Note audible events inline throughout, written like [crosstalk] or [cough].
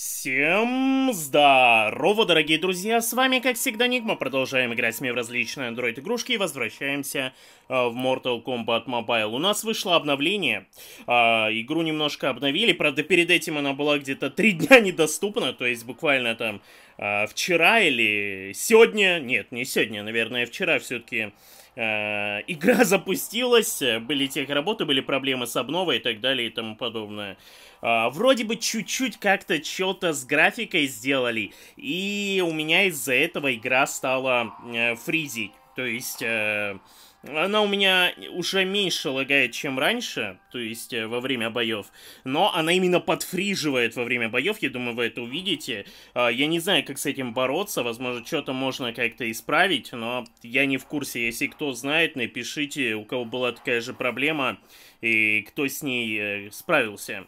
Всем здарова, дорогие друзья! С вами, как всегда, Ник. Мы продолжаем играть с ней в различные Android-игрушки и возвращаемся э, в Mortal Kombat Mobile. У нас вышло обновление. Э, игру немножко обновили. Правда, перед этим она была где-то три дня недоступна. То есть, буквально там э, вчера или сегодня... Нет, не сегодня, наверное, вчера все-таки... Э, игра [laughs] запустилась, были техработы, были проблемы с обновой и так далее и тому подобное. А, вроде бы чуть-чуть как-то что-то с графикой сделали, и у меня из-за этого игра стала э, фризить. То есть... Э, она у меня уже меньше лагает, чем раньше, то есть э, во время боев, но она именно подфриживает во время боев, я думаю, вы это увидите. А, я не знаю, как с этим бороться, возможно, что-то можно как-то исправить, но я не в курсе. Если кто знает, напишите, у кого была такая же проблема и кто с ней э, справился.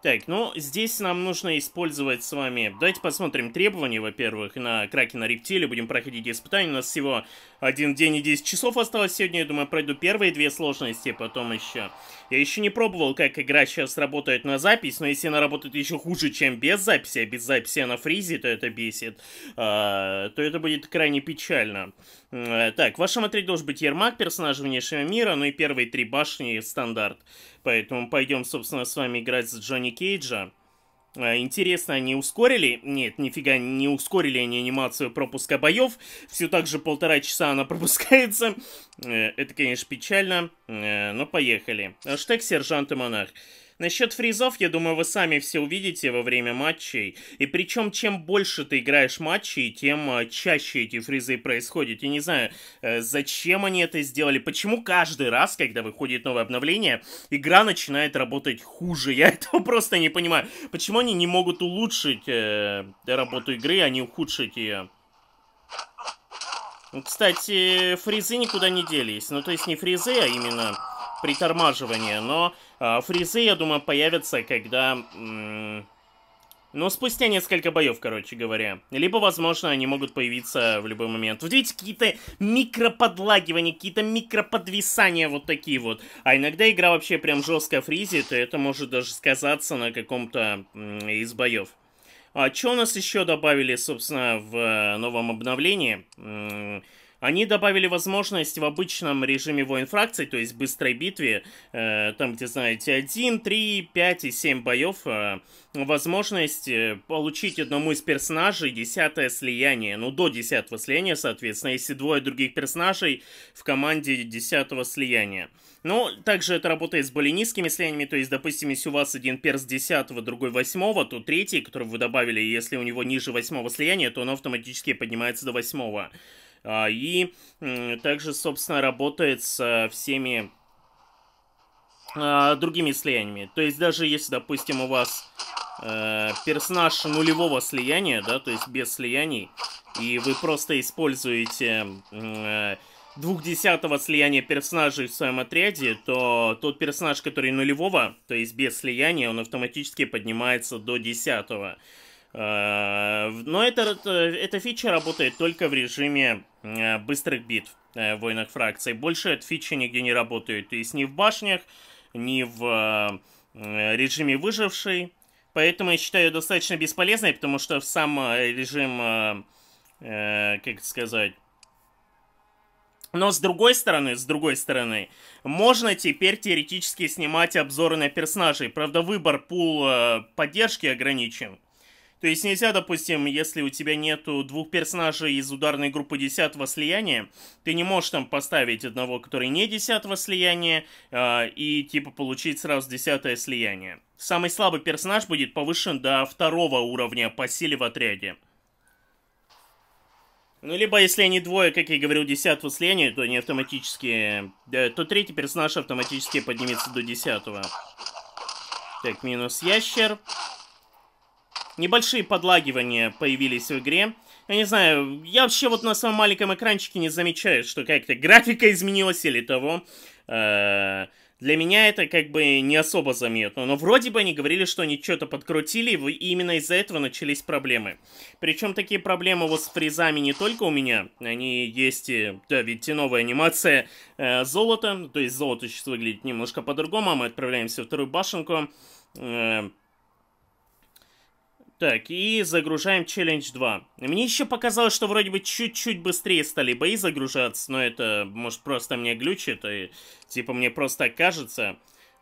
Так, ну, здесь нам нужно использовать с вами... Давайте посмотрим требования, во-первых, на Кракена рептилии. Будем проходить испытания. У нас всего один день и 10 часов осталось сегодня. Я думаю, пройду первые две сложности, потом еще я еще не пробовал, как игра сейчас работает на запись, но если она работает еще хуже, чем без записи, а без записи она фризит, то это бесит, а, то это будет крайне печально. Э, так, в вашем отряде должен быть Ермак, персонаж внешнего мира, ну и первые три башни стандарт. Поэтому пойдем, собственно, с вами играть с Джонни Кейджа. Э, интересно, они ускорили? Нет, нифига не ускорили они анимацию пропуска боев. Все так же полтора часа она [laughs] пропускается. Э, это, конечно, печально, э, но поехали. Штег сержант и монарх. Насчет фризов, я думаю, вы сами все увидите во время матчей. И причем, чем больше ты играешь матчей, тем а, чаще эти фризы происходят. Я не знаю, э, зачем они это сделали, почему каждый раз, когда выходит новое обновление, игра начинает работать хуже. Я [laughs] этого просто не понимаю. Почему они не могут улучшить э, работу игры, а не ухудшить ее? Ну, кстати, фризы никуда не делись. Ну, то есть не фризы, а именно притормаживание, но э, а, фризы, я думаю, появятся, когда... Ну, спустя несколько боев, короче говоря. Либо, возможно, они могут появиться в любой момент. Вот видите, какие-то микроподлагивания, какие-то микроподвисания вот такие вот. А иногда игра вообще прям жестко фризит, и это может даже сказаться на каком-то из боев. А что у нас еще добавили, собственно, в э, новом обновлении? Они добавили возможность в обычном режиме воин фракций, то есть быстрой битве, э, там где, знаете, 1, 3, 5 и 7 боев, э, возможность э, получить одному из персонажей десятое слияние, ну до десятого слияния, соответственно, если двое других персонажей в команде десятого слияния. Но ну, также это работает с более низкими слияниями, то есть, допустим, если у вас один перс десятого, другой восьмого, то третий, который вы добавили, если у него ниже восьмого слияния, то он автоматически поднимается до восьмого. А, и также, собственно, работает со э, всеми а, другими слияниями. То есть даже если, допустим, у вас э, персонаж нулевого слияния, да, то есть без слияний, и вы просто используете э, двухдесятого слияния персонажей в своем отряде, то тот персонаж, который нулевого, то есть без слияния, он автоматически поднимается до десятого. Э, но это, э, эта фича работает только в режиме э, быстрых битв в войнах фракций. Больше эта фича нигде не работает. То есть ни в башнях, ни в режиме выживший. Поэтому я считаю ее достаточно бесполезной, потому что в сам режим, как сказать... Но с другой стороны, с другой стороны, можно теперь теоретически снимать обзоры на персонажей. Правда, выбор пул поддержки ограничен. То есть нельзя, допустим, если у тебя нету двух персонажей из ударной группы десятого слияния, ты не можешь там поставить одного, который не десятого слияния, э, и типа получить сразу десятое слияние. Самый слабый персонаж будет повышен до второго уровня по силе в отряде. Ну, либо если они двое, как я говорил, десятого слияния, то они автоматически... Э, то третий персонаж автоматически поднимется до десятого. Так, минус ящер небольшие подлагивания появились в игре. Я не знаю, я вообще вот на своем маленьком экранчике не замечаю, что как-то графика изменилась или того. Э, для меня это как бы не особо заметно, но вроде бы они говорили, что они что-то подкрутили, и именно из-за этого начались проблемы. Причем такие проблемы вот с фризами не только у меня, они есть и, да, видите, новая анимация э, золота, то есть золото сейчас выглядит немножко по-другому, а мы отправляемся во вторую башенку. Э, так, и загружаем челлендж 2. Мне еще показалось, что вроде бы чуть-чуть быстрее стали бои загружаться, но это, может, просто мне глючит, и типа мне просто кажется.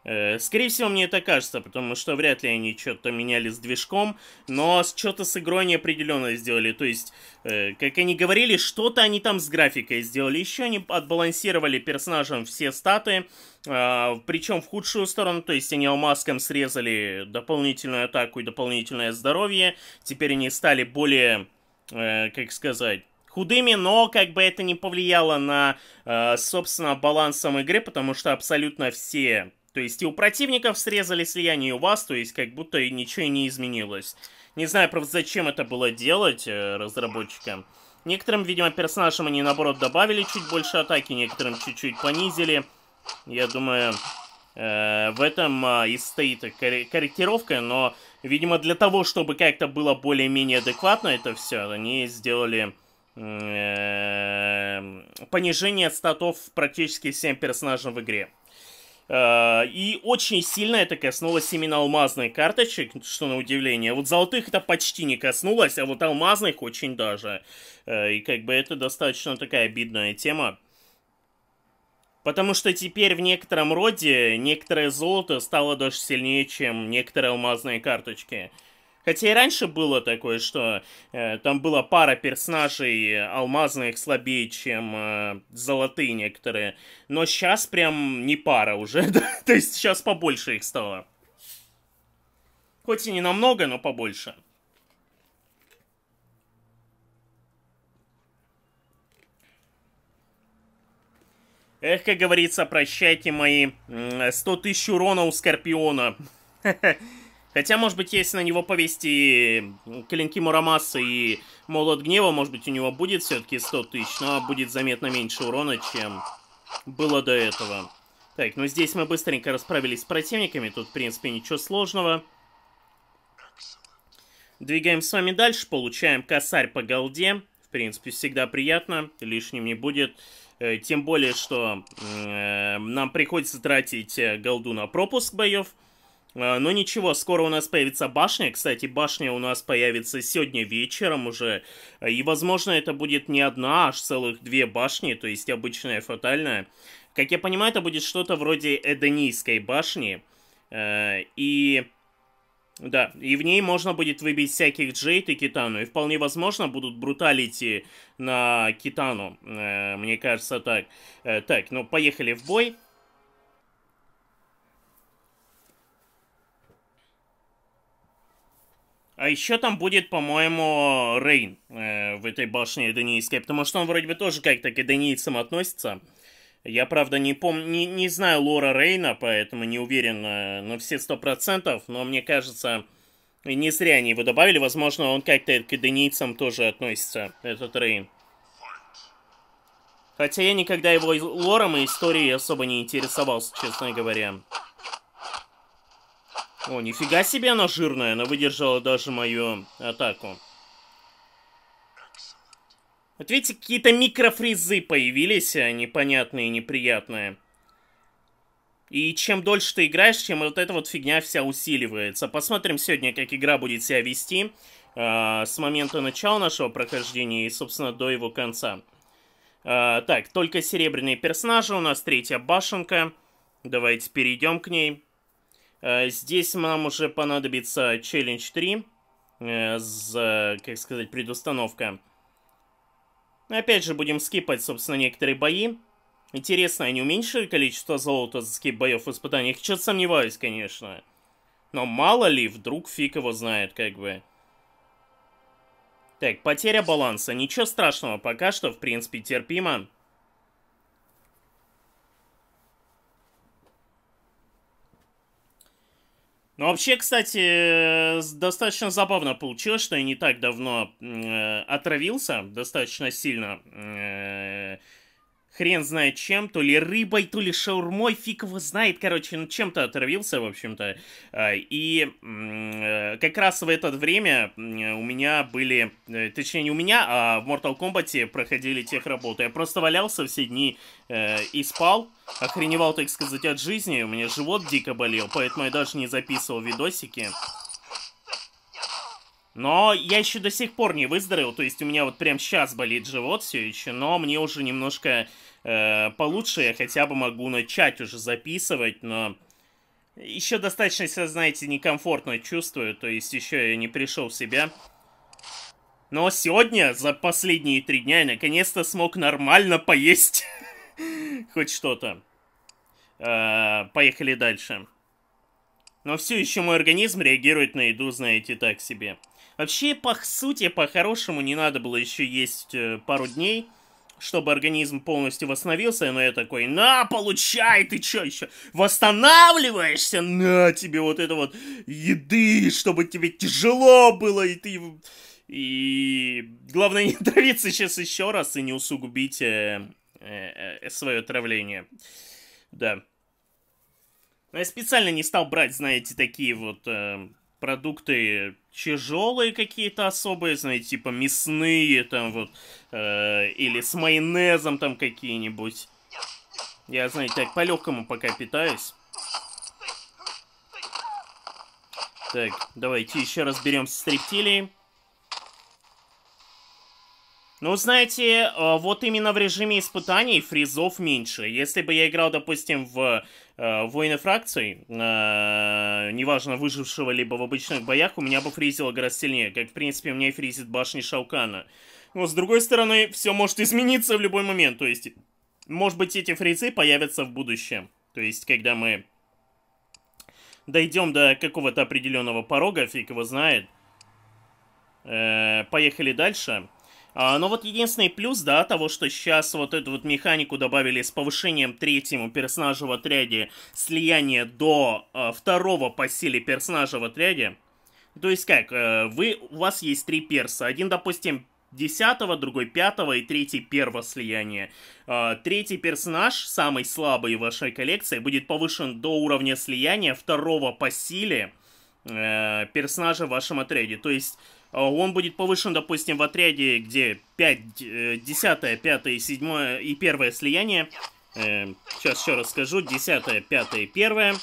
Э, скорее всего, мне это кажется, потому что вряд ли они что-то меняли с движком, но что-то с игрой неопределенно сделали. То есть, э, как они говорили, что-то они там с графикой сделали. Еще они отбалансировали персонажам все статы, а, причем в худшую сторону. То есть, они алмазком срезали дополнительную атаку и дополнительное здоровье. Теперь они стали более, э, как сказать худыми, но как бы это не повлияло на, собственно, балансом игры, потому что абсолютно все то есть и у противников срезали слияние, и у вас, то есть как будто и ничего не изменилось. Не знаю, правда, зачем это было делать э, разработчикам. Некоторым, видимо, персонажам они, наоборот, добавили чуть больше атаки, некоторым чуть-чуть понизили. Я думаю, э, в этом э, и стоит кор корректировка, но, видимо, для того, чтобы как-то было более-менее адекватно это все, они сделали э, понижение статов практически всем персонажам в игре. Э, и очень сильно это коснулось именно алмазных карточек, что на удивление. Вот золотых это почти не коснулось, а вот алмазных очень даже. Э, и как бы это достаточно такая обидная тема. Потому что теперь в некотором роде некоторое золото стало даже сильнее, чем некоторые алмазные карточки. Хотя и раньше было такое, что э, там была пара персонажей алмазных слабее, чем э, золотые некоторые. Но сейчас прям не пара уже. [laughs] То есть сейчас побольше их стало. Хоть и не намного, но побольше. Эх, как говорится, прощайте мои 100 тысяч урона у Скорпиона. [laughs] Хотя, может быть, если на него повести клинки Мурамаса и Молот Гнева, может быть, у него будет все-таки 100 тысяч, но будет заметно меньше урона, чем было до этого. Так, ну здесь мы быстренько расправились с противниками, тут, в принципе, ничего сложного. Двигаем с вами дальше, получаем косарь по голде. В принципе, всегда приятно, лишним не будет. Э, тем более, что э, нам приходится тратить э, голду на пропуск боев. А, Но ну, ничего, скоро у нас появится башня. Кстати, башня у нас появится сегодня вечером уже. И, возможно, это будет не одна, а аж целых две башни, то есть обычная фатальная. Как я понимаю, это будет что-то вроде Эденийской башни. Э, и... Да, и в ней можно будет выбить всяких Джейд и Китану. И вполне возможно будут бруталити на Китану. Э, мне кажется, так. Э, так, ну поехали в бой. А еще там будет, по-моему, Рейн э, в этой башне Денийской, потому что он вроде бы тоже как-то к Денийцам относится. Я, правда, не помню, не, не знаю лора Рейна, поэтому не уверен э, на все сто процентов, но мне кажется, не зря они его добавили. Возможно, он как-то к Денийцам тоже относится, этот Рейн. Хотя я никогда его лором и историей особо не интересовался, честно говоря. О, нифига себе она жирная, она выдержала даже мою атаку. Вот видите, какие-то микрофрезы появились, а, непонятные, неприятные. И чем дольше ты играешь, чем вот эта вот фигня вся усиливается. Посмотрим сегодня, как игра будет себя вести э, с момента начала нашего прохождения и, собственно, до его конца. Э, так, только серебряные персонажи, у нас третья башенка. Давайте перейдем к ней. Э, здесь нам уже понадобится челлендж 3. С, э, как сказать, предустановка. Опять же, будем скипать, собственно, некоторые бои. Интересно, они уменьшили количество золота за скип боев в испытаниях? Чё-то сомневаюсь, конечно. Но мало ли, вдруг фиг его знает, как бы. Так, потеря баланса. Ничего страшного, пока что, в принципе, терпимо. Ну, вообще, кстати, э, достаточно забавно получилось, что я не так давно э, отравился достаточно сильно э, хрен знает чем, то ли рыбой, то ли шаурмой, фиг его знает, короче, ну чем-то оторвился, в общем-то. А, и э, как раз в это время у меня были, э, точнее не у меня, а в Mortal Kombat проходили тех работы. Я просто валялся все дни э, и спал, охреневал, так сказать, от жизни, у меня живот дико болел, поэтому я даже не записывал видосики. Но я еще до сих пор не выздоровел, то есть у меня вот прям сейчас болит живот все еще, но мне уже немножко Э, получше я хотя бы могу начать уже записывать, но еще достаточно себя, знаете, некомфортно чувствую, то есть еще я не пришел в себя. Но сегодня, за последние три дня, я наконец-то смог нормально поесть [laughs] хоть что-то. Э, поехали дальше. Но все еще мой организм реагирует на еду, знаете, так себе. Вообще, по сути, по-хорошему, не надо было еще есть э, пару дней чтобы организм полностью восстановился, но я такой, на, получай, ты чё еще восстанавливаешься, на тебе вот это вот еды, чтобы тебе тяжело было, и ты... И главное не [laughs] травиться сейчас еще раз и не усугубить э, э, э, свое отравление. Да. Но я специально не стал брать, знаете, такие вот... Э, продукты тяжелые какие-то особые, знаете, типа мясные там вот, э, или с майонезом там какие-нибудь. Я, знаете, так по-легкому пока питаюсь. Так, давайте еще разберемся берем с рептилией. Ну, знаете, э, вот именно в режиме испытаний фризов меньше. Если бы я играл, допустим, в э, войны фракций, э, неважно, выжившего либо в обычных боях, у меня бы фризило гораздо сильнее, как, в принципе, у меня и фризит башни Шалкана. Но, с другой стороны, все может измениться в любой момент, то есть, может быть, эти фризы появятся в будущем. То есть, когда мы дойдем до какого-то определенного порога, фиг его знает. Э, поехали Дальше. А, но вот единственный плюс, да, того, что сейчас вот эту вот механику добавили с повышением третьему персонажа в отряде слияние до а, второго по силе персонажа в отряде. То есть как, э, вы, у вас есть три перса. Один, допустим, десятого, другой пятого и третий первого слияния. А, третий персонаж, самый слабый в вашей коллекции, будет повышен до уровня слияния второго по силе э, персонажа в вашем отряде. То есть э, он будет повышен, допустим, в отряде, где 5, э, 10, 5, 7 и 1 слияние. Э, сейчас еще расскажу скажу. 10, 5 и 1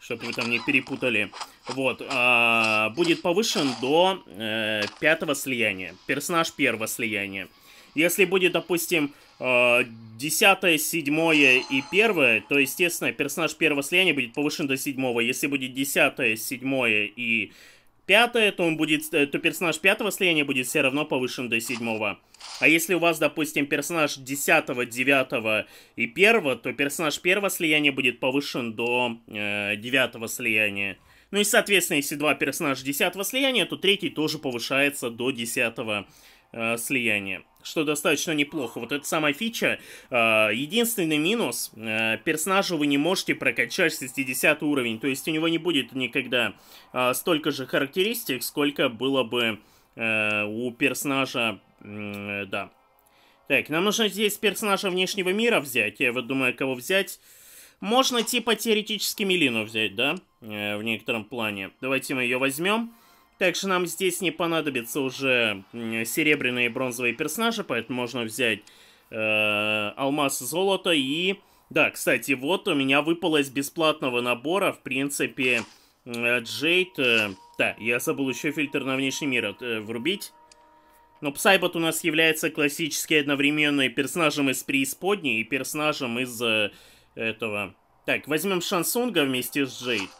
чтобы вы там не перепутали. Вот, а, будет повышен до э, пятого слияния. Персонаж первого слияния. Если будет, допустим, Э, десятое, седьмое и первое, то, естественно, персонаж первого слияния будет повышен до седьмого. Если будет десятое, седьмое и пятое, то он будет, э, то персонаж пятого слияния будет все равно повышен до седьмого. А если у вас, допустим, персонаж десятого, девятого и первого, то персонаж первого слияния будет повышен до э, девятого э, слияния. Ну и, соответственно, если два персонажа десятого слияния, то третий тоже повышается до десятого э, слияния что достаточно неплохо. Вот эта самая фича. Э, единственный минус, э, персонажу вы не можете прокачать 60 уровень, то есть у него не будет никогда э, столько же характеристик, сколько было бы у персонажа, да. Так, нам нужно здесь персонажа внешнего мира взять, я вот думаю, кого взять. Можно типа теоретически Милину взять, да? В некотором плане. Давайте мы ее возьмем. Так что нам здесь не понадобятся уже серебряные и бронзовые персонажи, поэтому можно взять э, алмаз, золото и... Да, кстати, вот у меня выпало из бесплатного набора, в принципе, э, Джейд... Э, да, я забыл еще фильтр на внешний мир э, врубить. Но Псайбот у нас является классически одновременно персонажем из преисподней и персонажем из э, этого... Так, возьмем Шансунга вместе с Джейд.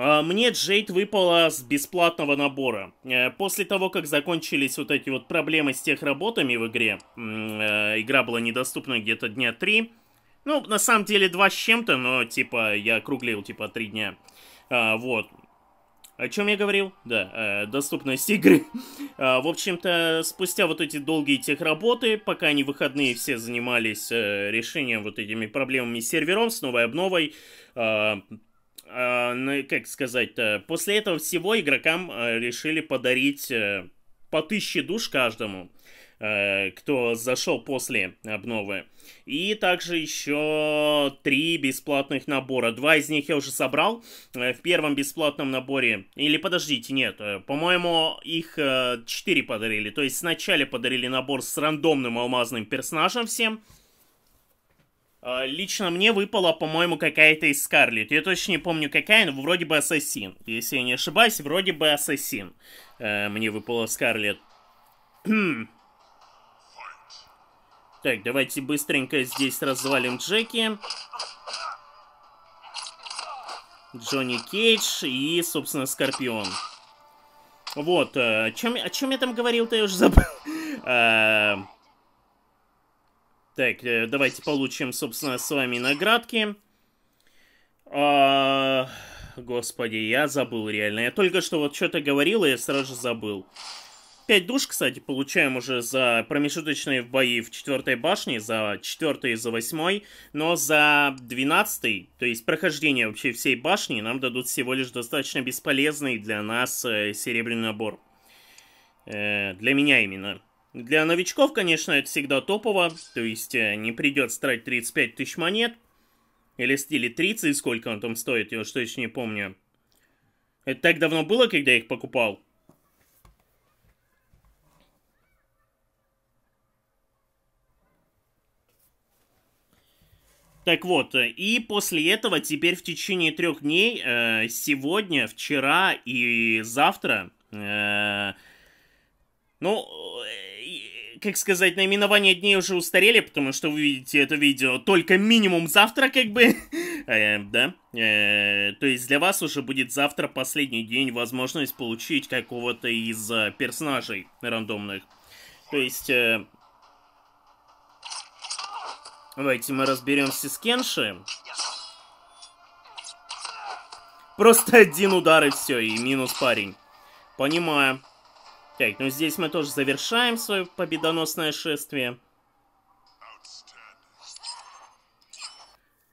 А, мне Джейд выпала с бесплатного набора. Э, после того, как закончились вот эти вот проблемы с техработами в игре, э, игра была недоступна где-то дня три. Ну, на самом деле два с чем-то, но типа я округлил типа три дня. А, вот. О чем я говорил? Да, э, доступность игры. [laughs] А, в общем-то, спустя вот эти долгие техработы, пока они выходные все занимались решением вот этими проблемами с сервером, с новой обновой, Э, ну, как сказать-то, после этого всего игрокам э, решили подарить э, по тысяче душ каждому, кто зашел после обновы. И также еще три бесплатных набора. Два из них я уже собрал. В первом бесплатном наборе... Или подождите, нет. По-моему, их четыре подарили. То есть сначала подарили набор с рандомным алмазным персонажем всем. А, лично мне выпала, по-моему, какая-то из Скарлетт. Я точно не помню какая, но вроде бы Ассасин. Если я не ошибаюсь, вроде бы Ассасин. Э, мне выпала Скарлетт. Хм. Так, давайте быстренько здесь развалим Джеки. Джонни Кейдж и, собственно, Скорпион. Вот, э, о чем, о чем я там говорил-то, я уже забыл. [laughs] Э, так, э, давайте получим, собственно, с вами наградки. А, господи, я забыл реально. Я только что вот что-то говорил, и я сразу же забыл. Пять душ, кстати, получаем уже за промежуточные бои в четвертой башне, за четвертой и за восьмой, но за двенадцатый, то есть прохождение вообще всей башни, нам дадут всего лишь достаточно бесполезный для нас э, серебряный набор. Э, для меня именно. Для новичков, конечно, это всегда топово, то есть э, не придется тратить 35 тысяч монет, или, стили 30, сколько он там стоит, я уж точно не помню. Это так давно было, когда я их покупал? Так вот, э, и после этого теперь в течение трех дней, э, сегодня, вчера и завтра, э, ну, э, как сказать, наименования дней уже устарели, потому что вы видите это видео только минимум завтра, как бы. [laughs] э, да. Э, то есть для вас уже будет завтра последний день возможность получить какого-то из э, персонажей рандомных. То есть... Э, давайте мы разберемся с Кенши. Просто один удар и все, и минус парень. Понимаю. Так, ну здесь мы тоже завершаем свое победоносное шествие.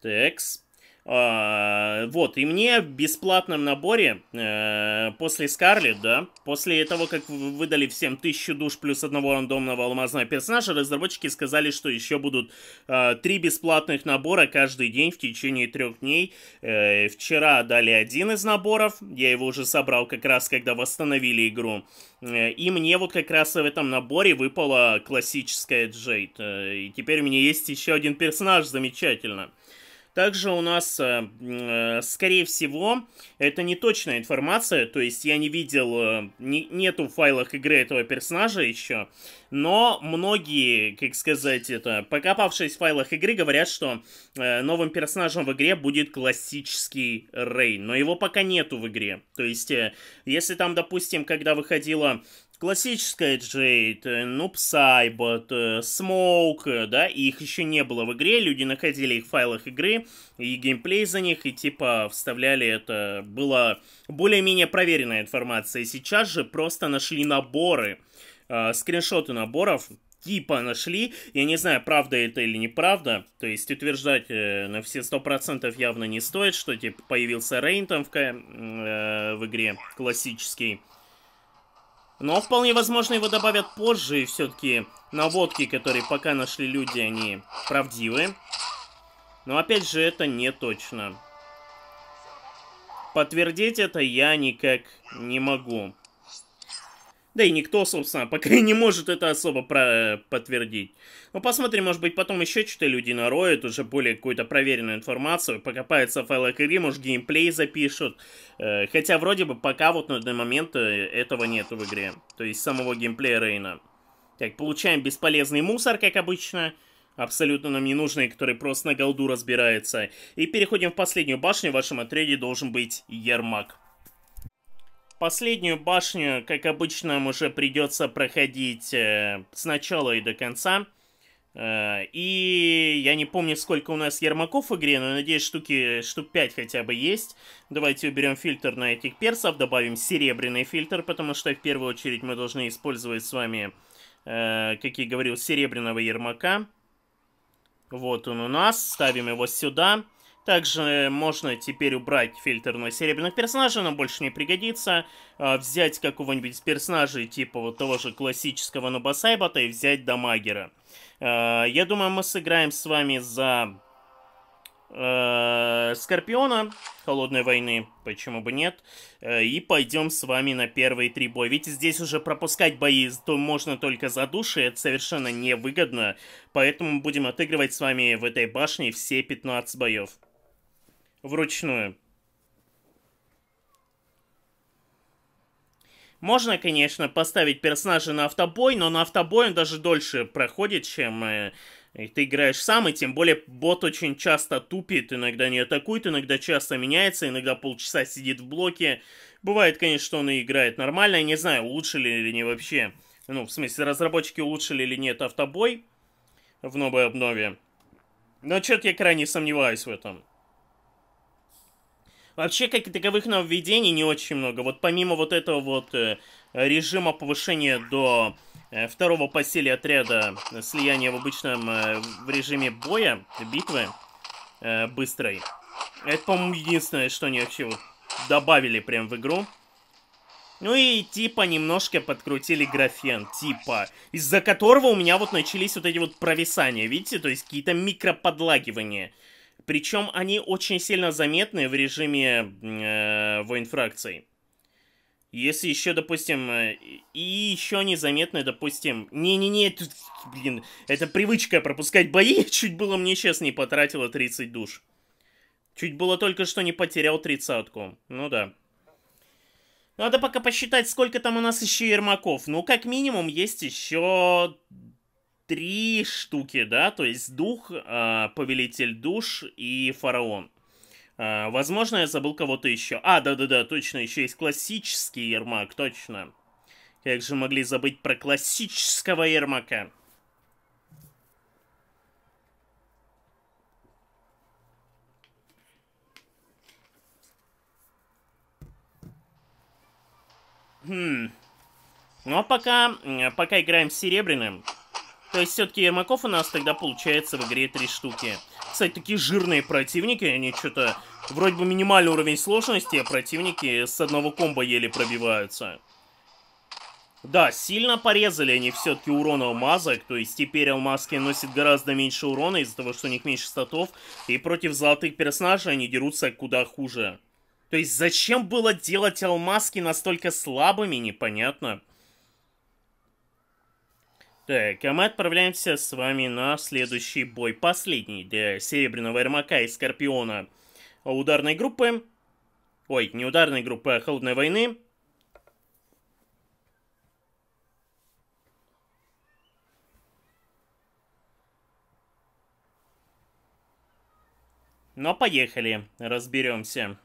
Текс. А, вот, и мне в бесплатном наборе э, после Скарлет, да, после того, как выдали всем тысячу душ плюс одного рандомного алмазного персонажа, разработчики сказали, что еще будут э, три бесплатных набора каждый день в течение трех дней. Э, вчера дали один из наборов, я его уже собрал как раз, когда восстановили игру. Э, и мне вот как раз в этом наборе выпала классическая Джейд. Э, и теперь у меня есть еще один персонаж, замечательно. Замечательно. Также у нас, э, э, скорее всего, это не точная информация, то есть я не видел, э, не, нету в файлах игры этого персонажа еще, но многие, как сказать это, покопавшись в файлах игры, говорят, что новым персонажем в игре будет классический Рей, но его пока нету в игре. То есть, если там, допустим, когда выходила Классическая Джейд, Нуб Сайбот, Смоук, да, их еще не было в игре, люди находили их в файлах игры, и геймплей за них, и типа вставляли это, была более-менее проверенная информация. И сейчас же просто нашли наборы, э, скриншоты наборов, типа нашли, я не знаю, правда это или неправда, то есть утверждать э, на все сто процентов явно не стоит, что типа появился Рейн там в, э, в игре классический, но вполне возможно его добавят позже, и все-таки наводки, которые пока нашли люди, они правдивы. Но опять же, это не точно. Подтвердить это я никак не могу. Да и никто, собственно, [laughs] пока не может это особо про э, подтвердить. Но ну, посмотрим, может быть, потом еще что-то люди нароют, уже более какую-то проверенную информацию, покопаются в файлах игры, может, геймплей запишут. Э, хотя вроде бы пока вот на данный момент э, этого нет в игре. То есть самого геймплея Рейна. Так, получаем бесполезный мусор, как обычно абсолютно нам ненужные, который просто на голду разбирается. И переходим в последнюю башню, в вашем отряде должен быть Ермак. Последнюю башню, как обычно, нам уже придется проходить э, с начала и до конца. Э, и я не помню, сколько у нас ермаков в игре, но надеюсь, штуки, штук 5 хотя бы есть. Давайте уберем фильтр на этих персов, добавим серебряный фильтр, потому что в первую очередь мы должны использовать с вами, э, как я говорил, серебряного ермака. Вот он у нас, ставим его сюда. Сюда. Также можно теперь убрать фильтр на серебряных персонажей, нам больше не пригодится. А, взять какого-нибудь из персонажей, типа вот того же классического Нобасайбота, и взять Дамагера. А, я думаю, мы сыграем с вами за а, Скорпиона Холодной войны, почему бы нет, и пойдем с вами на первые три боя. Ведь здесь уже пропускать бои то можно только за души, это совершенно невыгодно, поэтому будем отыгрывать с вами в этой башне все 15 боев вручную. Можно, конечно, поставить персонажа на автобой, но на автобой он даже дольше проходит, чем э, ты играешь сам, и тем более бот очень часто тупит, иногда не атакует, иногда часто меняется, иногда полчаса сидит в блоке. Бывает, конечно, что он и играет нормально, я не знаю, улучшили ли не вообще. Ну, в смысле, разработчики улучшили или нет автобой в новой обнове. Но что-то я крайне сомневаюсь в этом. Вообще, как и таковых нововведений не очень много. Вот помимо вот этого вот э, режима повышения до э, второго посели отряда э, слияния в обычном в режиме боя, битвы быстрой. Это, по-моему, единственное, что они вообще добавили прям в игру. Ну и типа немножко подкрутили графен, типа, из-за которого у меня вот начались вот эти вот провисания, видите, то есть какие-то микроподлагивания. Причем они очень сильно заметны в режиме э, войн фракций. Если еще, допустим, э, и еще незаметно, допустим... Не-не-не, блин, это привычка пропускать бои. [laughs] Чуть было мне сейчас не потратило 30 душ. Чуть было только что не потерял тридцатку. Ну да. Надо пока посчитать, сколько там у нас еще Ермаков. Ну, как минимум, есть еще три штуки, да, то есть дух, э, повелитель душ и фараон. Э, возможно, я забыл кого-то еще. А, да-да-да, точно, еще есть классический Ермак, точно. Как же могли забыть про классического Ермака? Хм. Ну а пока, пока играем с серебряным. То есть все-таки Ермаков у нас тогда получается в игре три штуки. Кстати, такие жирные противники, они что-то... Вроде бы минимальный уровень сложности, а противники с одного комбо еле пробиваются. Да, сильно порезали они все-таки урона алмазок, то есть теперь алмазки носят гораздо меньше урона из-за того, что у них меньше статов, и против золотых персонажей они дерутся куда хуже. То есть зачем было делать алмазки настолько слабыми, непонятно. Так, а мы отправляемся с вами на следующий бой, последний для Серебряного Ермака и Скорпиона ударной группы. Ой, не ударной группы, а Холодной войны. Но поехали, разберемся.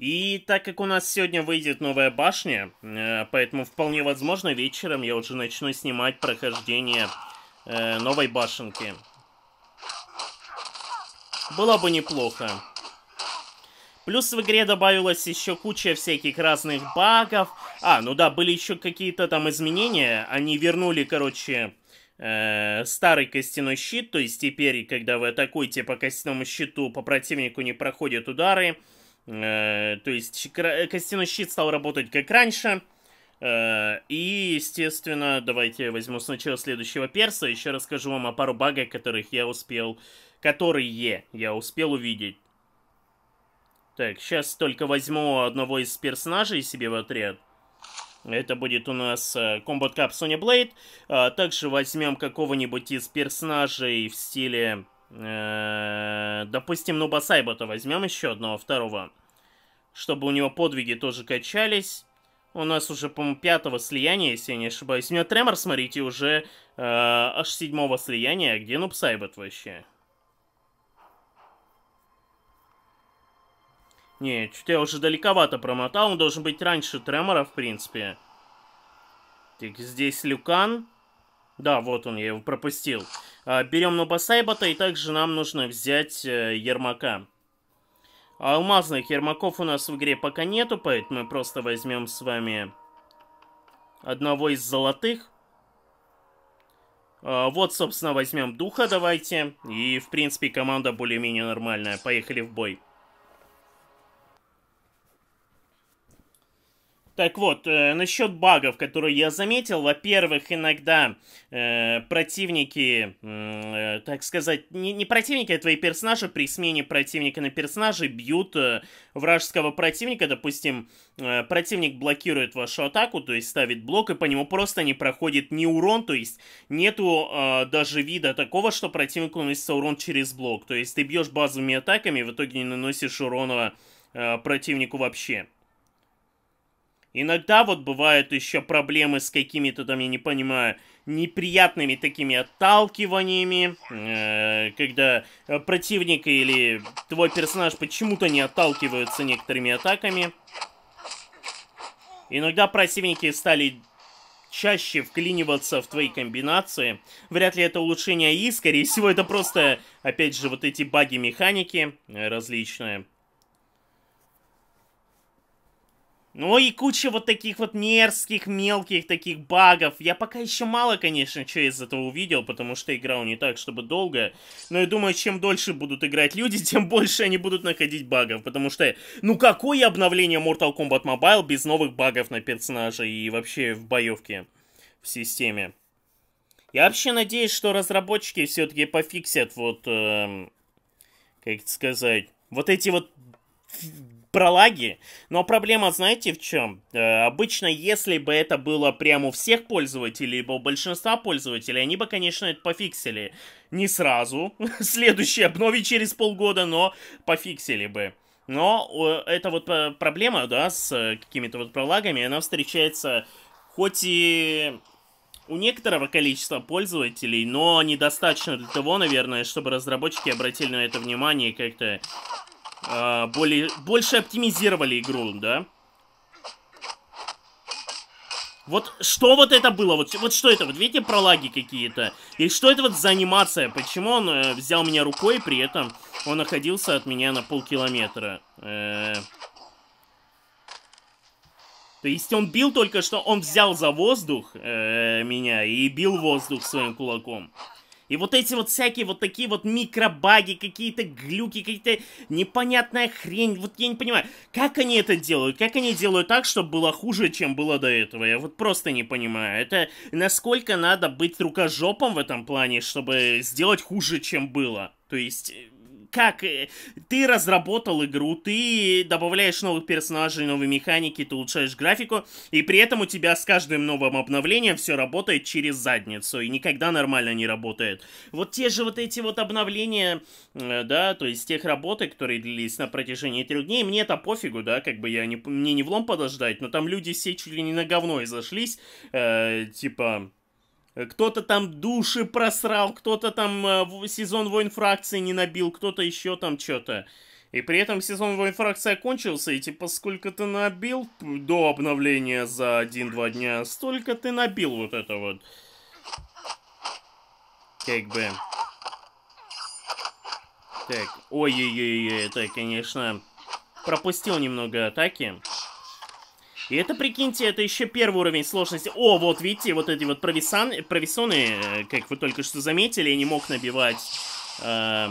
И так как у нас сегодня выйдет новая башня, э, поэтому вполне возможно вечером я уже начну снимать прохождение э, новой башенки. Было бы неплохо. Плюс в игре добавилась еще куча всяких разных багов. А, ну да, были еще какие-то там изменения. Они вернули, короче, э, старый костяной щит. То есть теперь, когда вы атакуете по костяному щиту, по противнику не проходят удары. Э, то есть э, костяной щит стал работать как раньше. Э, и, естественно, давайте я возьму сначала следующего перса. Еще расскажу вам о пару багов, которых я успел... Которые я успел увидеть. Так, сейчас только возьму одного из персонажей себе в отряд. Это будет у нас Combat Cup Sony Blade. А также возьмем какого-нибудь из персонажей в стиле... Э, допустим, Нуба Сайбота возьмем еще одного, второго. Чтобы у него подвиги тоже качались. У нас уже, по-моему, пятого слияния, если я не ошибаюсь. У меня тремор, смотрите, уже э, аж седьмого слияния. Где Нуб Сайбот вообще? Не, чуть я уже далековато промотал. Он должен быть раньше тремора, в принципе. Так, здесь Люкан. Да, вот он, я его пропустил. А, берем Нуба и также нам нужно взять э, Ермака. А алмазных Ермаков у нас в игре пока нету, поэтому мы просто возьмем с вами одного из золотых. А, вот, собственно, возьмем Духа давайте. И, в принципе, команда более-менее нормальная. Поехали в бой. Так вот, э, насчет багов, которые я заметил, во-первых, иногда э, противники, э, так сказать, не, не противники, а твои персонажи при смене противника на персонажа бьют э, вражеского противника. Допустим, э, противник блокирует вашу атаку, то есть ставит блок, и по нему просто не проходит ни урон, то есть нету э, даже вида такого, что противнику наносится урон через блок. То есть ты бьешь базовыми атаками, и в итоге не наносишь урона э, противнику вообще. Иногда вот бывают еще проблемы с какими-то там, я не понимаю, неприятными такими отталкиваниями, э, когда э, противник или твой персонаж почему-то не отталкиваются некоторыми атаками. Иногда противники стали чаще вклиниваться в твои комбинации. Вряд ли это улучшение и, скорее всего, это просто, опять же, вот эти баги-механики э, различные. Ну и куча вот таких вот мерзких, мелких таких багов. Я пока еще мало, конечно, что из этого увидел, потому что играл не так, чтобы долго. Но я думаю, чем дольше будут играть люди, [laughs] тем больше они будут находить багов. Потому что, ну какое обновление Mortal Kombat Mobile без новых багов на персонажа и вообще в боевке в системе. Я вообще надеюсь, что разработчики все-таки пофиксят вот, эм, как это сказать, вот эти вот про лаги. Но проблема, знаете, в чем? Э, обычно, если бы это было прямо у всех пользователей, либо у большинства пользователей, они бы, конечно, это пофиксили. Не сразу, [laughs] следующей обнови через полгода, но пофиксили бы. Но э, эта вот э, проблема, да, с э, какими-то вот пролагами, она встречается хоть и у некоторого количества пользователей, но недостаточно для того, наверное, чтобы разработчики обратили на это внимание и как-то а, более, больше оптимизировали игру, да? Вот что вот это было? Вот, вот что это? Вот видите, пролаги какие-то? И что это вот за анимация? Почему он э, взял меня рукой, при этом он находился от меня на полкилометра? Э -э То есть он бил только что, он взял за воздух э -э меня и бил воздух своим кулаком. И вот эти вот всякие вот такие вот микробаги, какие-то глюки, какие-то непонятная хрень. Вот я не понимаю, как они это делают? Как они делают так, чтобы было хуже, чем было до этого? Я вот просто не понимаю. Это насколько надо быть рукожопом в этом плане, чтобы сделать хуже, чем было? То есть... Э, как э, ты разработал игру, ты добавляешь новых персонажей, новые механики, ты улучшаешь графику, и при этом у тебя с каждым новым обновлением все работает через задницу, и никогда нормально не работает. Вот те же вот эти вот обновления, э, да, то есть тех работы, которые длились на протяжении трех дней, мне это пофигу, да, как бы я не, мне не влом подождать, но там люди все чуть ли не на говно и э, типа кто-то там души просрал, кто-то там э, сезон войн фракции не набил, кто-то еще там что-то. И при этом сезон войн фракции окончился, и типа сколько ты набил до обновления за 1-2 дня, столько ты набил вот это вот. Как бы... Так, ой-ой-ой, это, конечно, пропустил немного атаки. И это, прикиньте, это еще первый уровень сложности. О, вот видите, вот эти вот провисан... провисоны, э, как вы только что заметили, я не мог набивать э,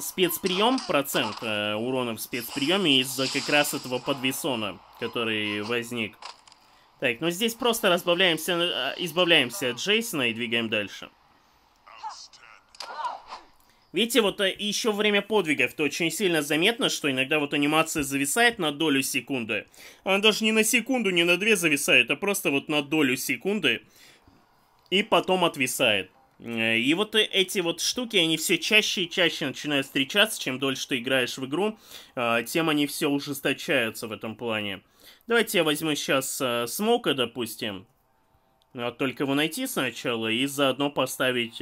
спецприем, процент э, урона в спецприеме из-за как раз этого подвисона, который возник. Так, ну здесь просто разбавляемся, э, избавляемся от Джейсона и двигаем дальше. Видите, вот э, еще время подвигов, то очень сильно заметно, что иногда вот анимация зависает на долю секунды. Она даже не на секунду, не на две зависает, а просто вот на долю секунды. И потом отвисает. Э, и вот э, эти вот штуки, они все чаще и чаще начинают встречаться. Чем дольше ты играешь в игру, тем они все ужесточаются в этом плане. Давайте я возьму сейчас Смока, допустим. Надо только его найти сначала и заодно поставить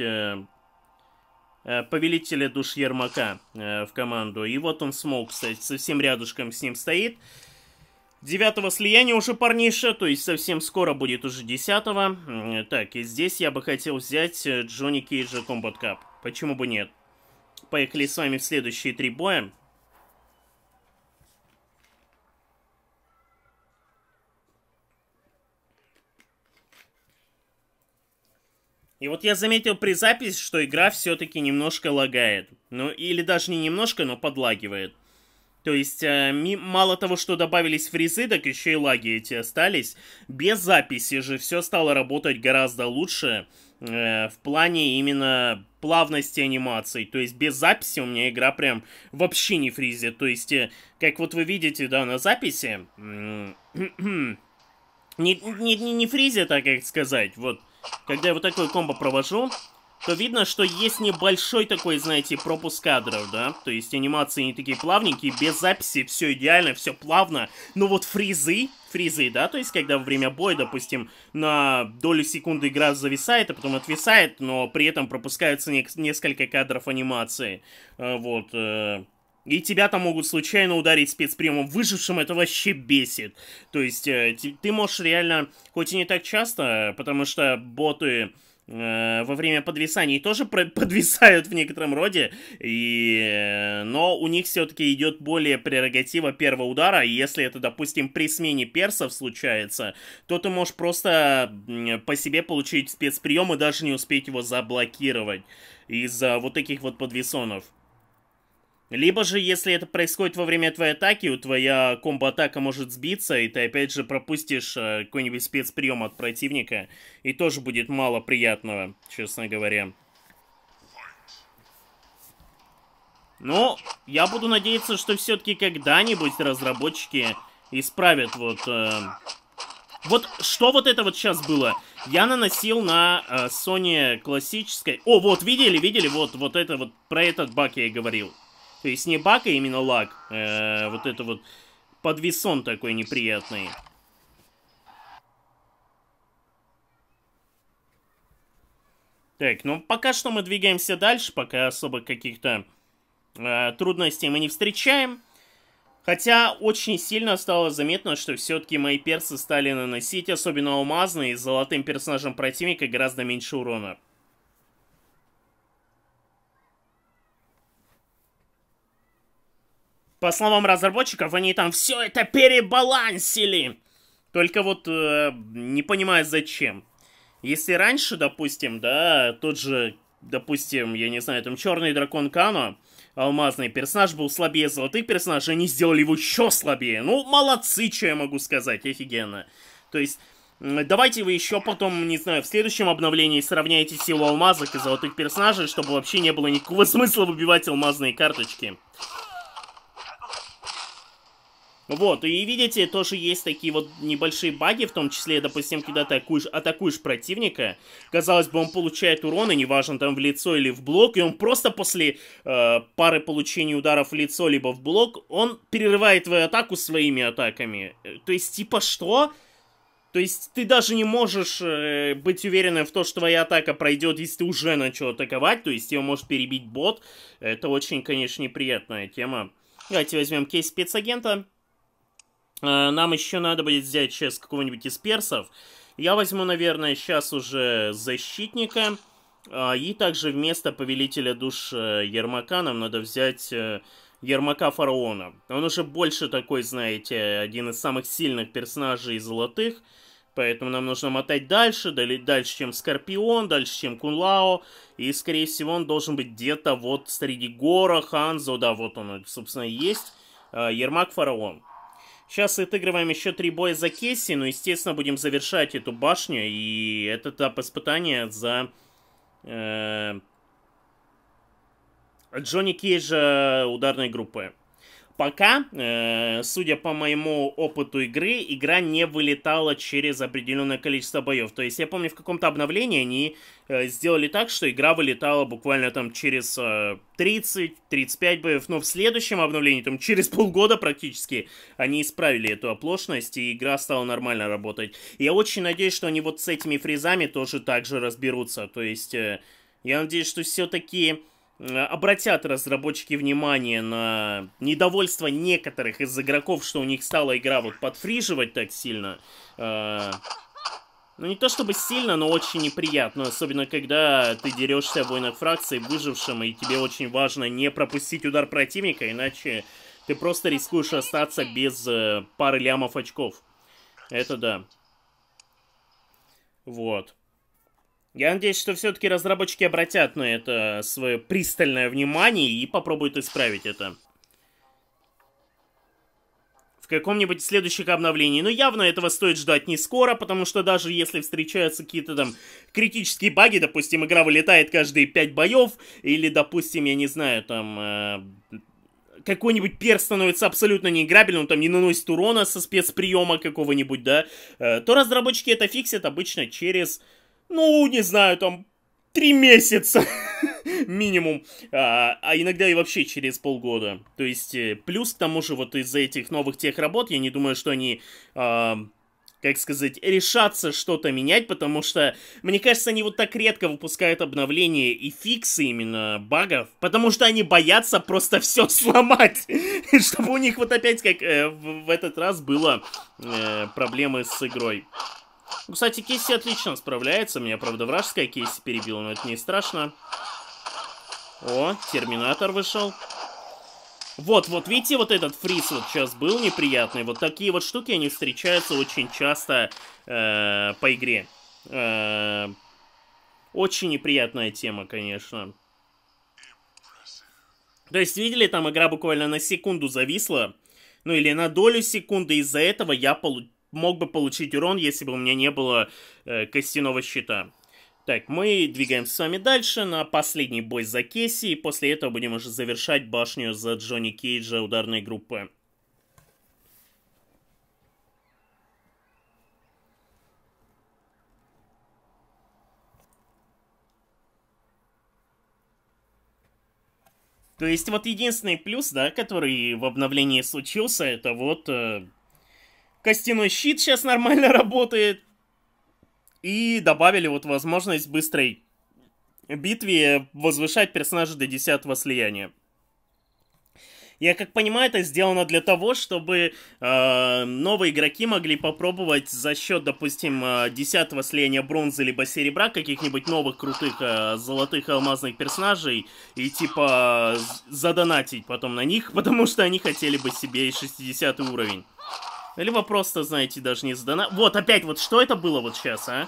Э, повелителя душ Ермака э, в команду. И вот он смог, кстати, совсем рядышком с ним стоит. Девятого слияния уже парниша, то есть совсем скоро будет уже десятого. Так, и здесь я бы хотел взять э, Джонни Кейджа Комбат Кап. Почему бы нет? Поехали с вами в следующие три боя. И вот я заметил при записи, что игра все-таки немножко лагает. Ну, или даже не немножко, но подлагивает. То есть, э, мало того, что добавились фризы, так еще и лаги эти остались. Без записи же все стало работать гораздо лучше э, в плане именно плавности анимаций. То есть, без записи у меня игра прям вообще не фризит. То есть, э, как вот вы видите, да, на записи... [clears throat] не, не, не фризит, так как сказать, вот когда я вот такой комбо провожу, то видно, что есть небольшой такой, знаете, пропуск кадров, да? То есть анимации не такие плавненькие, без записи все идеально, все плавно. Но вот фризы, фризы, да? То есть когда во время боя, допустим, на долю секунды игра зависает, а потом отвисает, но при этом пропускаются не несколько кадров анимации. Э, вот, э, и тебя там могут случайно ударить спецприемом выжившим, это вообще бесит. То есть э, ты можешь реально, хоть и не так часто, потому что боты э, во время подвисаний тоже [laughs] подвисают в некотором роде, и... Э, но у них все-таки идет более прерогатива первого удара, и если это, допустим, при смене персов случается, то ты можешь просто по себе получить спецприем и даже не успеть его заблокировать из-за вот таких вот подвисонов. Либо же, если это происходит во время твоей атаки, у твоя комбо-атака может сбиться, и ты опять же пропустишь э, какой-нибудь спецприем от противника, и тоже будет мало приятного, честно говоря. Но я буду надеяться, что все-таки когда-нибудь разработчики исправят вот... Э... Вот что вот это вот сейчас было? Я наносил на э, Sony классической... О, вот, видели, видели? Вот, вот это вот, про этот баг я и говорил. То есть не баг, а именно лаг. Э, вот это вот подвесон такой неприятный. Так, ну пока что мы двигаемся дальше, пока особо каких-то э, трудностей мы не встречаем. Хотя очень сильно стало заметно, что все-таки мои персы стали наносить, особенно алмазные, золотым персонажем противника гораздо меньше урона. По словам разработчиков, они там все это перебалансили. Только вот э, не понимаю зачем. Если раньше, допустим, да, тот же, допустим, я не знаю, там черный дракон Кано, алмазный персонаж был слабее золотых персонажей, они сделали его еще слабее. Ну, молодцы, что я могу сказать, офигенно. То есть, давайте вы еще потом, не знаю, в следующем обновлении сравняете силу алмазок и золотых персонажей, чтобы вообще не было никакого [laughs] смысла выбивать алмазные карточки. Вот, и видите, тоже есть такие вот небольшие баги, в том числе, допустим, когда ты атакуешь, атакуешь противника, казалось бы, он получает урон, и неважно, там, в лицо или в блок, и он просто после э, пары получения ударов в лицо, либо в блок, он перерывает твою атаку своими атаками. Э, то есть, типа, что? То есть, ты даже не можешь э, быть уверенным в том, что твоя атака пройдет, если ты уже начал атаковать, то есть, его может перебить бот. Это очень, конечно, неприятная тема. Давайте возьмем кейс спецагента. Э, нам еще надо будет взять сейчас какого-нибудь из персов. Я возьму, наверное, сейчас уже защитника. А, и также вместо повелителя душ э, Ермака нам надо взять э, Ермака Фараона. Он уже больше такой, знаете, один из самых сильных персонажей золотых. Поэтому нам нужно мотать дальше, дальше, чем Скорпион, дальше, чем Кунлао. И, скорее всего, он должен быть где-то вот среди гора, Ханзо, да, вот он, собственно, есть. Ермак Фараон. Сейчас отыгрываем еще три боя за Кесси, но, ну, естественно, будем завершать эту башню, и это этап испытания за... Э, Джонни Кейджа э, ударной группы пока, э, судя по моему опыту игры, игра не вылетала через определенное количество боев. То есть я помню, в каком-то обновлении они э, сделали так, что игра вылетала буквально там через э, 30-35 боев. Но в следующем обновлении, там через полгода практически, они исправили эту оплошность, и игра стала нормально работать. Я очень надеюсь, что они вот с этими фризами тоже так же разберутся. То есть э, я надеюсь, что все-таки Э, обратят разработчики внимание на недовольство некоторых из игроков, что у них стала игра вот подфриживать так сильно. Э, ну, не то чтобы сильно, но очень неприятно. Особенно, когда ты дерешься в войнах фракции выжившим, и тебе очень важно не пропустить удар противника, иначе ты просто рискуешь остаться без э, пары лямов очков. Это да. Вот. Я надеюсь, что все-таки разработчики обратят на это свое пристальное внимание и попробуют исправить это. В каком-нибудь следующих обновлений. Но явно этого стоит ждать не скоро, потому что даже если встречаются какие-то там критические баги, допустим, игра вылетает каждые 5 боев, или, допустим, я не знаю, там... Э какой-нибудь перс становится абсолютно неиграбельным, там не наносит урона со спецприема какого-нибудь, да, э, то разработчики это фиксят обычно через ну, не знаю, там, три месяца [laughs] минимум, а, а иногда и вообще через полгода. То есть, э, плюс к тому же вот из за этих новых тех работ, я не думаю, что они... А, как сказать, решаться что-то менять, потому что, мне кажется, они вот так редко выпускают обновления и фиксы именно багов, потому что они боятся просто все [laughs] сломать, чтобы у них вот опять как э, в, в этот раз было э, проблемы с игрой. Кстати, Кейси отлично справляется. Меня, правда, вражеская Кейси перебила, но это не страшно. О, Терминатор вышел. Вот, вот видите, вот этот фриз вот сейчас был неприятный. Вот такие вот штуки, они встречаются очень часто э, по игре. Э, очень неприятная тема, конечно. То есть, видели, там игра буквально на секунду зависла. Ну или на долю секунды из-за этого я получил мог бы получить урон, если бы у меня не было э, костяного щита. Так, мы двигаемся с вами дальше на последний бой за Кесси, и после этого будем уже завершать башню за Джонни Кейджа ударной группы. То есть вот единственный плюс, да, который в обновлении случился, это вот э, Костяной щит сейчас нормально [laughs] работает. И добавили вот возможность быстрой битве возвышать персонажа до 10 слияния. Я как понимаю, это сделано для того, чтобы э, новые игроки могли попробовать за счет, допустим, 10 э, слияния бронзы либо серебра каких-нибудь новых крутых э, золотых алмазных персонажей и типа задонатить потом на них, [laughs] потому что они хотели бы себе и 60 уровень. Либо просто, знаете, даже не задана. Вот, опять, вот что это было вот сейчас, а?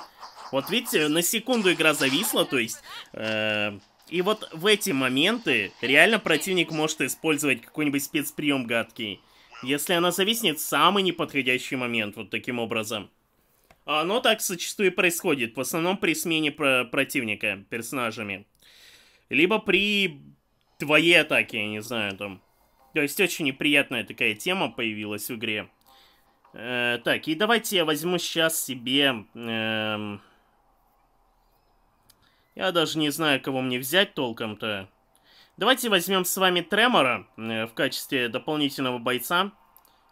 Вот видите, на секунду игра зависла, то есть... Э и вот в эти моменты реально противник может использовать какой-нибудь спецприем гадкий. Если она зависнет, самый неподходящий момент, вот таким образом. оно так зачастую происходит, в основном при смене про противника персонажами. Либо при твоей атаке, я не знаю, там. То есть очень неприятная такая тема появилась в игре. Э, так, и давайте я возьму сейчас себе... Э, я даже не знаю, кого мне взять толком-то. Давайте возьмем с вами Тремора э, в качестве дополнительного бойца.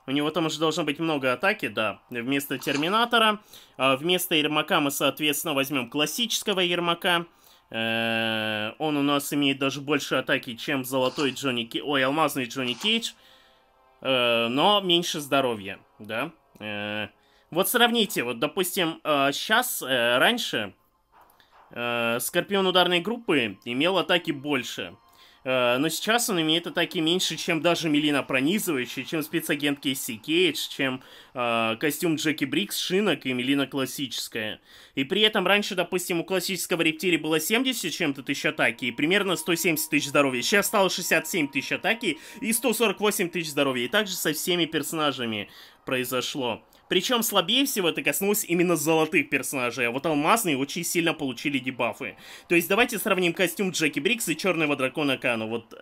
У него там уже должно быть много атаки, да. Вместо Терминатора. А вместо Ермака мы, соответственно, возьмем классического Ермака. -э он у нас имеет даже больше атаки, чем золотой Джонни Кейдж. Ой, алмазный Джонни Кейдж. Э, но меньше здоровья, да. Э, вот сравните, вот, допустим, э, сейчас, э, раньше, э, Скорпион ударной группы имел атаки больше, Э, но сейчас он имеет атаки меньше, чем даже Мелина Пронизывающая, чем спецагент Кейси Кейдж, чем э, костюм Джеки Брикс, Шинок и Мелина Классическая. И при этом раньше, допустим, у классического рептилии было 70 чем-то тысяч атаки и примерно 170 тысяч здоровья. Сейчас стало 67 тысяч атаки и 148 тысяч здоровья. И также со всеми персонажами произошло. Причем слабее всего это коснулось именно золотых персонажей, а вот алмазные очень сильно получили дебафы. То есть давайте сравним костюм Джеки Брикс и черного дракона Кану. Вот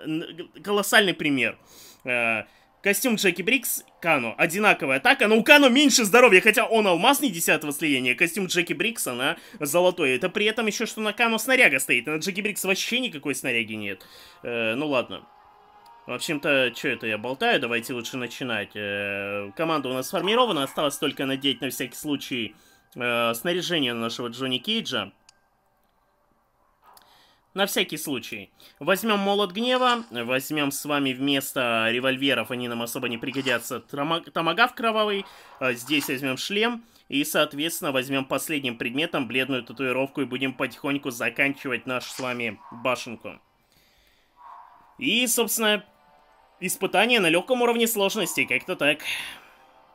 колоссальный пример. Э, костюм Джеки Брикс, Кану, одинаковая атака, но у Кану меньше здоровья, хотя он алмазный десятого слияния, а костюм Джеки Брикс, она золотой. Это при этом еще, что на Кану снаряга стоит, а на Джеки Брикс вообще никакой снаряги нет. Э, ну ладно. В общем-то, что это я болтаю, давайте лучше начинать. Э, команда у нас сформирована, осталось только надеть на всякий случай э, снаряжение нашего Джонни Кейджа. На всякий случай. Возьмем молот гнева, возьмем с вами вместо револьверов, они нам особо не пригодятся, тамагав кровавый, а здесь возьмем шлем, и, соответственно, возьмем последним предметом бледную татуировку и будем потихоньку заканчивать нашу с вами башенку. И, собственно, Испытание на легком уровне сложности, как-то так.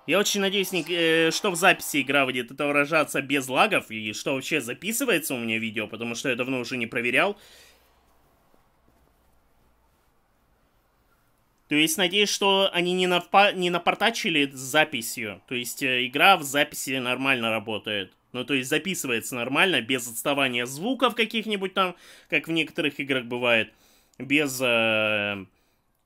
Я очень надеюсь, э, что в записи игра будет выражаться без лагов, и что вообще записывается у меня видео, потому что я давно уже не проверял. То есть, надеюсь, что они не, напа не напортачили с записью. То есть, э, игра в записи нормально работает. Ну, то есть, записывается нормально, без отставания звуков каких-нибудь там, как в некоторых играх бывает. Без... Э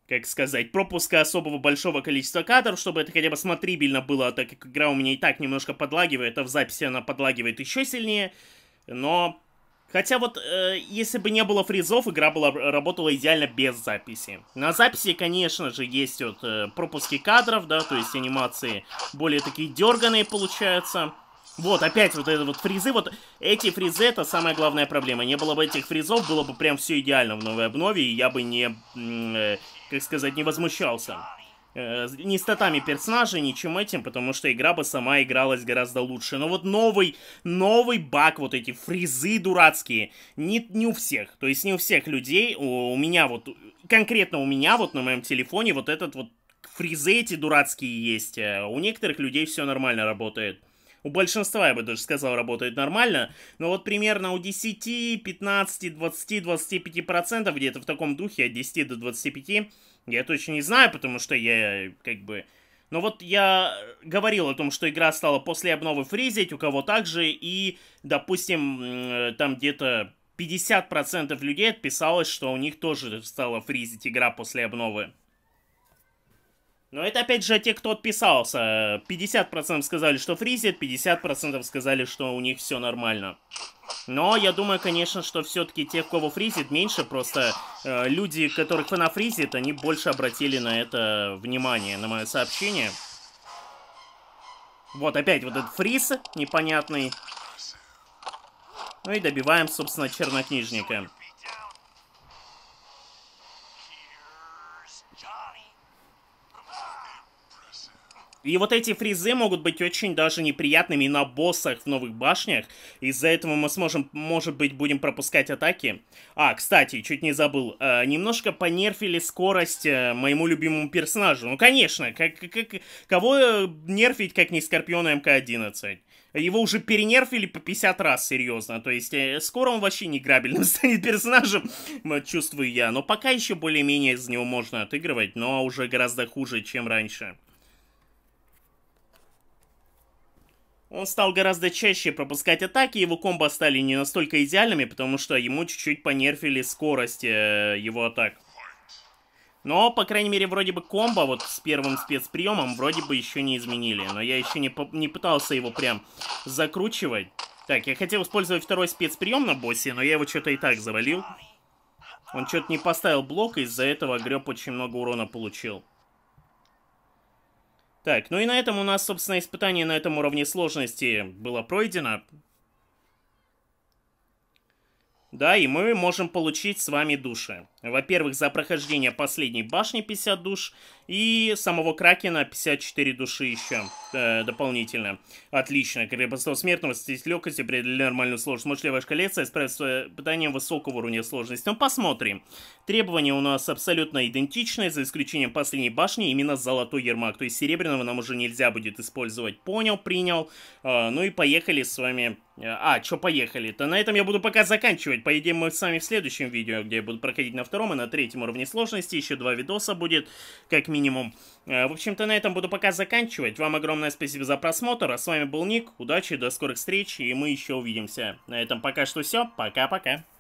как сказать, пропуска особого большого количества кадров, чтобы это хотя бы смотрибельно было, а так как игра у меня и так немножко подлагивает, а в записи она подлагивает еще сильнее. Но, хотя вот, э, если бы не было фризов, игра была, работала идеально без записи. На записи, конечно же, есть вот э, пропуски кадров, да, то есть анимации более такие дерганые получаются. Вот, опять вот это вот фризы, вот эти фризы, это самая главная проблема. Не было бы этих фризов, было бы прям все идеально в новой обнове, и я бы не, э, как сказать, не возмущался э, ни статами персонажей, ничем этим, потому что игра бы сама игралась гораздо лучше. Но вот новый, новый баг, вот эти фризы дурацкие, не, не у всех. То есть не у всех людей, у, у меня вот, конкретно у меня вот на моем телефоне вот этот вот фризы эти дурацкие есть. Э, у некоторых людей все нормально работает. У большинства, я бы даже сказал, работает нормально. Но вот примерно у 10, 15, 20, 25 процентов, где-то в таком духе, от 10 до 25, я точно не знаю, потому что я как бы... Но вот я говорил о том, что игра стала после обновы фризить, у кого также, и, допустим, там где-то 50% людей отписалось, что у них тоже стала фризить игра после обновы. Но это опять же те, кто отписался. 50% сказали, что фризит, 50% сказали, что у них все нормально. Но я думаю, конечно, что все-таки тех, кого фризит, меньше. Просто э, люди, которых она фризит, они больше обратили на это внимание, на мое сообщение. Вот опять вот этот фриз непонятный. Ну и добиваем, собственно, чернокнижника. И вот эти фризы могут быть очень даже неприятными на боссах в новых башнях. Из-за этого мы сможем, может быть, будем пропускать атаки. А, кстати, чуть не забыл. Э, немножко понерфили скорость э, моему любимому персонажу. Ну, конечно, как, как, кого э, нерфить, как не Скорпиона МК-11? Его уже перенерфили по 50 раз, серьезно. То есть, э, скоро он вообще не грабельным [laughs] станет персонажем, чувствую я. Но пока еще более-менее из него можно отыгрывать, но уже гораздо хуже, чем раньше. Он стал гораздо чаще пропускать атаки, его комбо стали не настолько идеальными, потому что ему чуть-чуть понерфили скорость э, его атак. Но, по крайней мере, вроде бы комбо вот с первым спецприемом вроде бы еще не изменили. Но я еще не, не пытался его прям закручивать. Так, я хотел использовать второй спецприем на боссе, но я его что-то и так завалил. Он что-то не поставил блок, из-за этого греб очень много урона получил. Так, ну и на этом у нас, собственно, испытание на этом уровне сложности было пройдено. Да, и мы можем получить с вами души. Во-первых, за прохождение последней башни 50 душ и самого Кракена 54 души еще э, дополнительно. Отлично. Крепостного смертного с легкостью определили нормальную сложность. Может ли ваша коллекция справиться с э, питанием высокого уровня сложности? Ну, посмотрим. Требования у нас абсолютно идентичные, за исключением последней башни, именно золотой ермак. То есть серебряного нам уже нельзя будет использовать. Понял, принял. Э, ну и поехали с вами э, а, что поехали-то? На этом я буду пока заканчивать. Поедем мы с вами в следующем видео, где я буду проходить на втором втором и на третьем уровне сложности. Еще два видоса будет, как минимум. Э, в общем-то, на этом буду пока заканчивать. Вам огромное спасибо за просмотр. А с вами был Ник. Удачи, до скорых встреч, и мы еще увидимся. На этом пока что все. Пока-пока.